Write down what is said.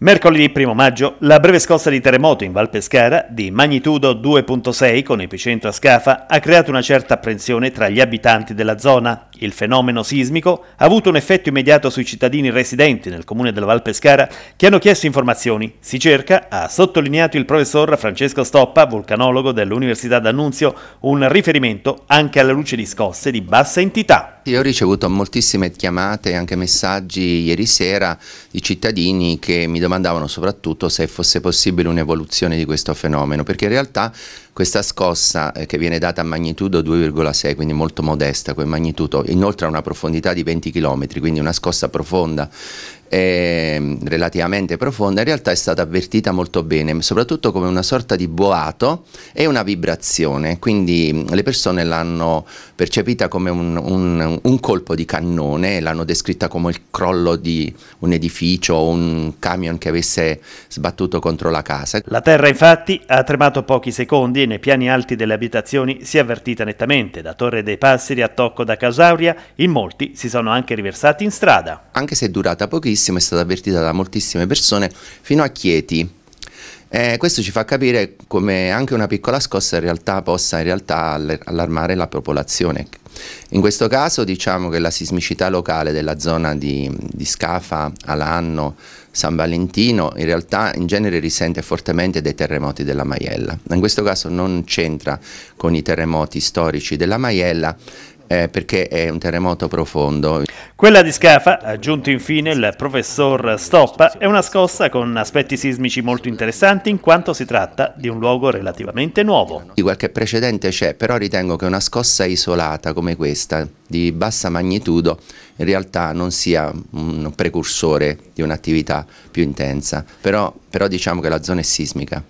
Mercoledì 1 maggio, la breve scossa di terremoto in Val Pescara, di magnitudo 2.6 con epicentro a Scafa, ha creato una certa apprensione tra gli abitanti della zona. Il fenomeno sismico ha avuto un effetto immediato sui cittadini residenti nel comune della Val Pescara che hanno chiesto informazioni. Si cerca, ha sottolineato il professor Francesco Stoppa, vulcanologo dell'Università d'Annunzio, un riferimento anche alla luce di scosse di bassa entità. Io ho ricevuto moltissime chiamate e anche messaggi ieri sera di cittadini che mi domandavano soprattutto se fosse possibile un'evoluzione di questo fenomeno, perché in realtà questa scossa eh, che viene data a magnitudo 2,6, quindi molto modesta come magnitudo, inoltre ha una profondità di 20 km, quindi una scossa profonda eh, relativamente profonda, in realtà è stata avvertita molto bene, soprattutto come una sorta di boato e una vibrazione, quindi le persone l'hanno percepita come un, un, un colpo di cannone, l'hanno descritta come il crollo di un edificio o un camion che avesse sbattuto contro la casa. La terra infatti ha tremato pochi secondi e nei piani alti delle abitazioni si è avvertita nettamente, da Torre dei Passeri a Tocco da Casauria, in molti si sono anche riversati in strada anche se è durata pochissimo, è stata avvertita da moltissime persone fino a Chieti. Eh, questo ci fa capire come anche una piccola scossa in realtà possa in realtà allarmare la popolazione. In questo caso diciamo che la sismicità locale della zona di, di Scafa, Alanno, San Valentino in realtà in genere risente fortemente dei terremoti della Maiella. In questo caso non c'entra con i terremoti storici della Maiella eh, perché è un terremoto profondo. Quella di Scafa, aggiunto infine il professor Stoppa, è una scossa con aspetti sismici molto interessanti in quanto si tratta di un luogo relativamente nuovo. Di qualche precedente c'è, però ritengo che una scossa isolata come questa, di bassa magnitudo, in realtà non sia un precursore di un'attività più intensa, però, però diciamo che la zona è sismica.